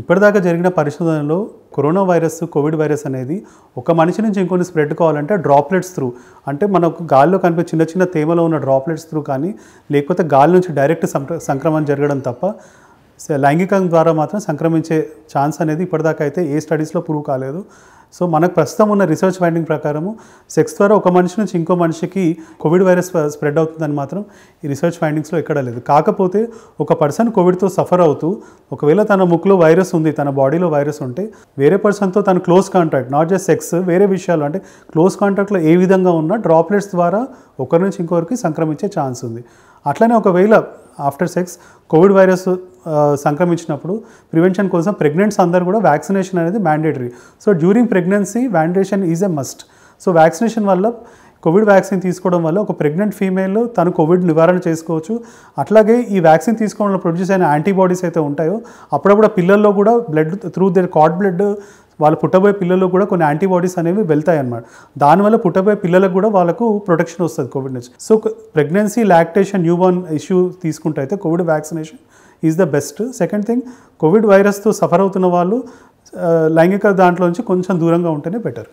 ఇప్పటిదాకా జరిగిన పరిశోధనలో కరోనా వైరస్ కోవిడ్ వైరస్ అనేది ఒక మనిషి నుంచి ఇంకొన్ని స్ప్రెడ్ కావాలంటే డ్రాప్లెట్స్ త్రూ అంటే మనకు గాల్లో కనిపించే చిన్న చిన్న తేమలో ఉన్న డ్రాప్లెట్స్ త్రూ కానీ లేకపోతే గాలి నుంచి డైరెక్ట్ సంక్రమణ జరగడం తప్ప లైంగికం ద్వారా మాత్రం సంక్రమించే ఛాన్స్ అనేది ఇప్పటిదాకా అయితే ఏ స్టడీస్లో ప్రూవ్ కాలేదు సో మనకు ప్రస్తుతం ఉన్న రీసెర్చ్ ఫైండింగ్ ప్రకారము సెక్స్ ద్వారా ఒక మనిషి నుంచి ఇంకో మనిషికి కోవిడ్ వైరస్ స్ప్రెడ్ అవుతుందని మాత్రం ఈ రీసెర్చ్ ఫైండింగ్స్లో ఎక్కడా లేదు కాకపోతే ఒక పర్సన్ కోవిడ్తో సఫర్ అవుతూ ఒకవేళ తన ముక్కులో వైరస్ ఉంది తన బాడీలో వైరస్ ఉంటే వేరే పర్సన్తో తన close contact not just sex వేరే విషయాలు అంటే క్లోజ్ కాంటాక్ట్లో ఏ విధంగా ఉన్నా డ్రాప్లెట్స్ ద్వారా ఒకరి నుంచి ఇంకొకరికి సంక్రమించే ఛాన్స్ ఉంది అట్లనే ఒకవేళ ఆఫ్టర్ సెక్స్ కోవిడ్ వైరస్ సంక్రమించినప్పుడు ప్రివెన్షన్ కోసం ప్రెగ్నెంట్స్ అందరూ కూడా వ్యాక్సినేషన్ అనేది మ్యాండేటరీ సో డ్యూరింగ్ ప్రెగ్నెన్సీ వ్యాండేషన్ is a must so vaccination వల్ల కోవిడ్ వ్యాక్సిన్ తీసుకోవడం వల్ల ఒక ప్రెగ్నెంట్ ఫీమేల్ తను కోవిడ్ నివారణ చేసుకోవచ్చు అట్లాగే ఈ వ్యాక్సిన్ తీసుకోవడంలో ప్రొడ్యూస్ అయిన యాంటీబాడీస్ అయితే ఉంటాయో అప్పుడప్పుడు పిల్లల్లో కూడా blood through their cord blood వాళ్ళు పుట్టబోయే పిల్లలు కూడా కొన్ని యాంటీబాడీస్ అనేవి వెళ్తాయి అనమాట దానివల్ల పుట్టబోయే పిల్లలకు కూడా వాళ్ళకు ప్రొటెక్షన్ వస్తుంది కోవిడ్ నుంచి so pregnancy lactation newborn issue తీసుకుంటే అయితే covid vaccination is the best second thing covid వైరస్తో సఫర్ అవుతున్న వాళ్ళు లైంగిక దాంట్లో నుంచి కొంచెం దూరంగా ఉంటేనే బెటర్